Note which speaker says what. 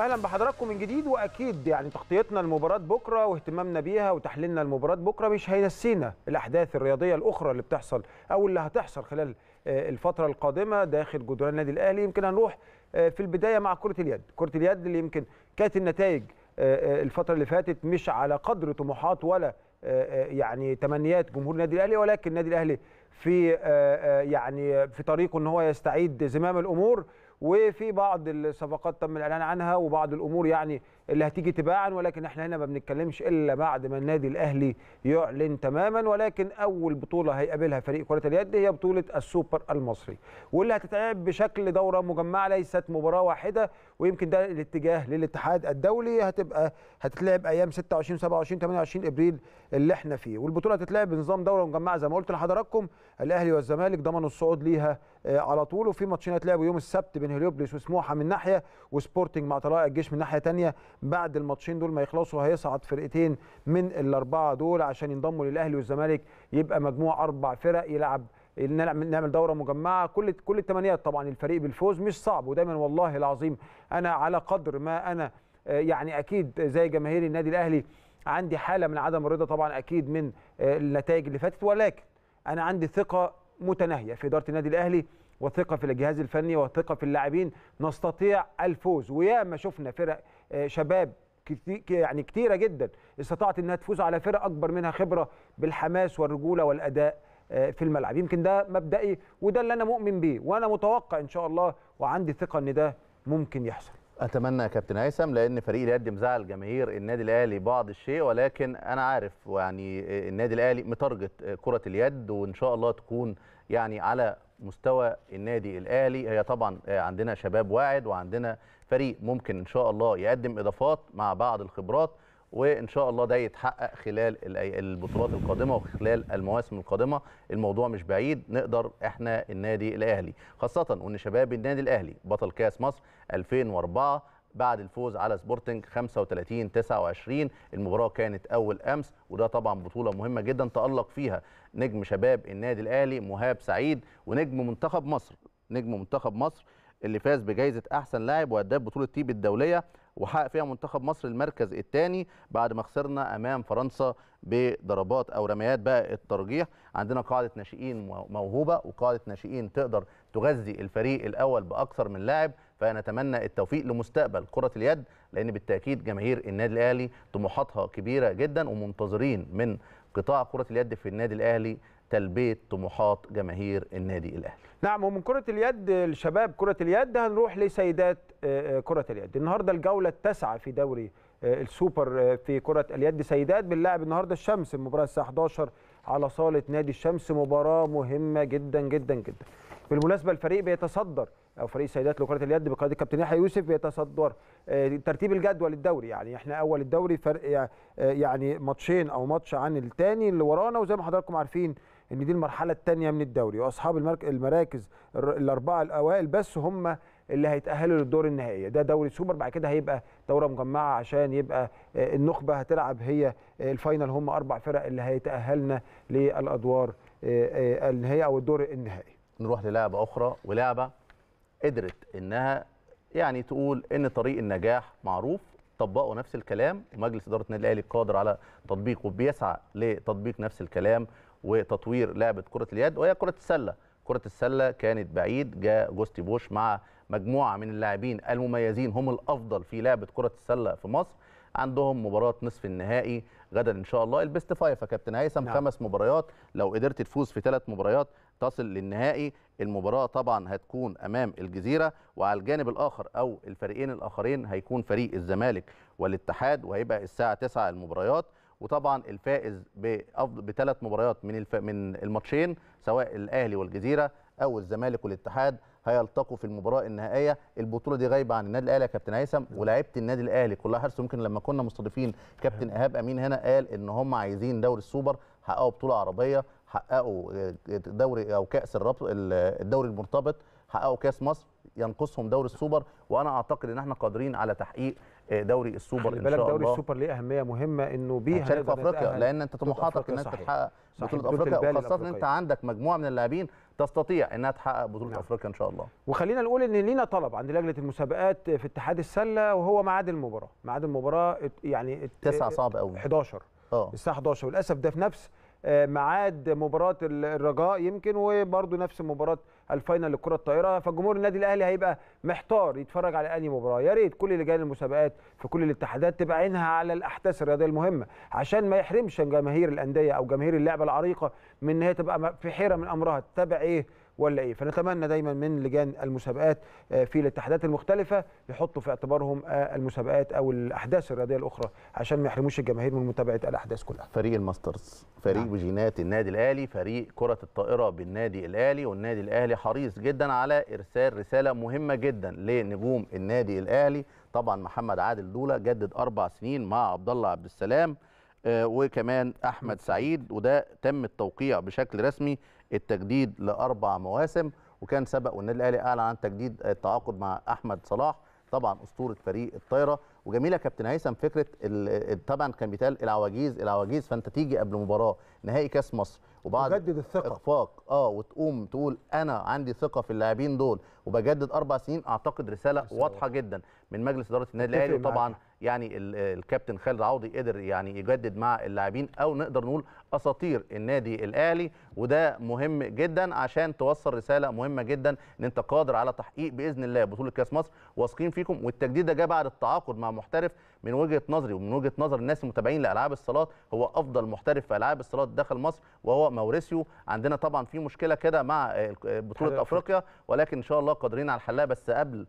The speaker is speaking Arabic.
Speaker 1: اهلا بحضراتكم من جديد واكيد يعني تغطيتنا لمباراه بكره واهتمامنا بيها وتحليلنا لمباراه بكره مش هينسينا الاحداث الرياضيه الاخرى اللي بتحصل او اللي هتحصل خلال آه، الفتره القادمه داخل جدران النادي الاهلي يمكن هنروح آه، في البدايه مع كره اليد كره اليد اللي يمكن كانت النتائج آه، الفتره اللي فاتت مش على قدر طموحات ولا يعني تمنيات جمهور النادي الاهلي ولكن النادي الاهلي في يعني في طريقه ان هو يستعيد زمام الامور وفي بعض الصفقات تم الاعلان عنها وبعض الامور يعني اللي هتيجي تباعا ولكن احنا هنا ما بنتكلمش الا بعد ما النادي الاهلي يعلن تماما ولكن اول بطوله هيقابلها فريق كره اليد هي بطوله السوبر المصري واللي هتتلعب بشكل دوره مجمعه ليست مباراه واحده ويمكن ده الاتجاه للاتحاد الدولي هتبقى هتتلعب ايام 26 27 28 ابريل اللي احنا فيه والبطوله هتتلعب بنظام دوره مجمعه زي ما قلت لحضراتكم الاهلي والزمالك ضمنوا الصعود ليها آه، على طول وفي ماتشين هيتلعبوا يوم السبت بين هليوبلس وسموحه من ناحيه وسبورتنج مع طلائع الجيش من ناحيه ثانيه بعد الماتشين دول ما يخلصوا هيصعد فرقتين من الاربعه دول عشان ينضموا للاهلي والزمالك يبقى مجموع اربع فرق يلعب نعمل دوره مجمعه كل كل التمنيات طبعا الفريق بالفوز مش صعب ودايما والله العظيم انا على قدر ما انا آه، يعني اكيد زي جماهير النادي الاهلي عندي حاله من عدم الرضا طبعا اكيد من آه، النتائج اللي فاتت ولكن انا عندي ثقه متناهيه في اداره النادي الاهلي وثقه في الجهاز الفني وثقه في اللاعبين نستطيع الفوز وياما شفنا فرق آه، شباب يعني كتيره جدا استطاعت انها تفوز على فرق اكبر منها خبره بالحماس والرجوله والاداء آه، في الملعب يمكن ده مبدئي وده اللي انا مؤمن بيه وانا متوقع ان شاء الله وعندي ثقه ان ده ممكن يحصل
Speaker 2: اتمنى يا كابتن هيثم لان فريق الاهلي مزعل جماهير النادي الاهلي بعض الشيء ولكن انا عارف يعني آه، النادي الاهلي متارجت كره اليد وان شاء الله تكون يعني على مستوى النادي الاهلي هي طبعا عندنا شباب واعد وعندنا فريق ممكن ان شاء الله يقدم اضافات مع بعض الخبرات وان شاء الله ده يتحقق خلال البطولات القادمه وخلال المواسم القادمه الموضوع مش بعيد نقدر احنا النادي الاهلي خاصه وان شباب النادي الاهلي بطل كاس مصر 2004 بعد الفوز على سبورتنج 35 29 المباراه كانت اول امس وده طبعا بطوله مهمه جدا تالق فيها نجم شباب النادي الاهلي مهاب سعيد ونجم منتخب مصر نجم منتخب مصر اللي فاز بجائزه احسن لاعب وهداف بطوله تيب الدوليه وحقق فيها منتخب مصر المركز الثاني بعد ما خسرنا امام فرنسا بضربات او رميات بقى الترجيح عندنا قاعده ناشئين موهوبه وقاعده ناشئين تقدر تغذي الفريق الاول باكثر من لاعب فنتمنى التوفيق لمستقبل كره اليد لان بالتاكيد جماهير النادي الاهلي طموحاتها كبيره جدا ومنتظرين من قطاع كره اليد في النادي الاهلي تلبيه طموحات جماهير النادي الاهلي.
Speaker 1: نعم ومن كره اليد الشباب كره اليد هنروح لسيدات آه، آه، كره اليد، النهارده الجوله التاسعه في دوري آه، السوبر في كره اليد سيدات بنلعب النهارده الشمس المباراه الساعه 11 على صاله نادي الشمس مباراه مهمه جدا جدا جدا. بالمناسبه الفريق بيتصدر او فريق سيدات لكره اليد بقياده الكابتن يحيى يوسف بيتصدر ترتيب الجدول الدوري يعني احنا اول الدوري فرق يعني ماتشين او ماتش عن الثاني اللي ورانا وزي ما حضراتكم عارفين ان دي المرحله الثانيه من الدوري واصحاب المراكز الاربعه الاوائل بس هم اللي هيتاهلوا للدور النهائي ده دوري سوبر بعد كده هيبقى دوره مجمعه عشان يبقى آه، النخبه هتلعب هي آه، الفاينل هم اربع فرق اللي هيتاهلنا للادوار آه، النهائيه او الدور النهائي
Speaker 2: نروح للعبه اخرى ولعبه
Speaker 1: قدرت انها يعني تقول
Speaker 2: ان طريق النجاح معروف طبقوا نفس الكلام ومجلس اداره النادي الاهلي قادر على تطبيقه بيسعى لتطبيق نفس الكلام وتطوير لعبه كره اليد وهي كره السله كره السله كانت بعيد جاء جوستي بوش مع مجموعه من اللاعبين المميزين هم الافضل في لعبه كره السله في مصر عندهم مباراه نصف النهائي غدا ان شاء الله البيست فايف يا كابتن هيثم نعم. خمس مباريات لو قدرت تفوز في ثلاث مباريات تصل للنهائي المباراه طبعا هتكون امام الجزيره وعلى الجانب الاخر او الفريقين الاخرين هيكون فريق الزمالك والاتحاد وهيبقى الساعه 9 المباريات وطبعا الفائز بثلاث مباريات من الف... من الماتشين سواء الاهلي والجزيره او الزمالك والاتحاد هيلتقوا في المباراه النهائيه البطوله دي غايبه عن النادي الاهلي يا كابتن هيثم ولاعيبه النادي الاهلي كلها حرص يمكن لما كنا مستضيفين كابتن ايهاب امين هنا قال ان هم عايزين دوري السوبر حققوا بطوله عربيه حققوا آه، آه، دوري او كاس الدوري المرتبط حققوا كاس مصر ينقصهم دوري السوبر وانا اعتقد ان احنا قادرين على تحقيق آه، دوري السوبر ان شاء الله دوري السوبر
Speaker 1: ليه اهميه مهمه انه بيها هتشارك في افريقيا لان انت طموحاتك ان انت تحقق بطوله افريقيا وخاصه ان انت عندك مجموعه من اللاعبين تستطيع انها تحقق بطوله نعم. افريقيا ان شاء الله وخلينا نقول ان لينا طلب عند لجنه المسابقات في اتحاد السله وهو ميعاد المباراه ميعاد المباراه يعني 9 صعب قوي 11 اه الساعه 11 وللاسف ده في نفس آه، ميعاد مباراه الرجاء يمكن وبرده نفس مباراه الفاينل للكره الطائره فجمهور النادي الاهلي هيبقى محتار يتفرج على انهي مباراه يا ريت كل لجان المسابقات في كل الاتحادات تبقى عينها على الاحداث الرياضيه المهمه عشان ما يحرمش جماهير الانديه او جماهير اللعبه العريقه من ان هي تبقى في حيره من امرها تتابع ايه ولا ايه فنتمنى دايما من لجان المسابقات آه، في الاتحادات المختلفه يحطوا في اعتبارهم آه، المسابقات او الاحداث الرياضيه الاخرى عشان ما يحرموش الجماهير من متابعه الاحداث كلها فريق الماسترز
Speaker 2: فريق نعم. جينات النادي الاهلي فريق كره الطائره بالنادي الاهلي والنادي الاهلي حريص جدا على ارسال رساله مهمه جدا لنجوم النادي الاهلي طبعا محمد عادل دوله جدد اربع سنين مع عبد الله عبد السلام آه، وكمان احمد سعيد وده تم التوقيع بشكل رسمي التجديد لاربع مواسم وكان سبق والنادي الاهلي اعلن عن تجديد التعاقد مع احمد صلاح طبعا اسطوره فريق الطايره وجميله كابتن هيثم فكره طبعا كان بيتقال العواجيز العواجيز فانت تيجي قبل مباراه نهائي كاس مصر وبعد تجدد الثقه اخفاق اه وتقوم تقول انا عندي ثقه في اللاعبين دول وبجدد اربع سنين اعتقد رساله واضحه جدا من مجلس اداره النادي الاهلي وطبعا معك. يعني الكابتن خالد عوضي قدر يعني يجدد مع اللاعبين او نقدر نقول اساطير النادي الاهلي وده مهم جدا عشان توصل رساله مهمه جدا ان انت قادر على تحقيق باذن الله بطوله كاس مصر واثقين فيكم والتجديد ده جه بعد التعاقد مع محترف من وجهه نظري ومن وجهه نظر الناس المتابعين لالعاب الصالات هو افضل محترف في العاب الصالات دخل مصر وهو موريسيو عندنا طبعا في مشكله كده مع بطوله افريقيا ولكن ان شاء الله قادرين على حلها بس قبل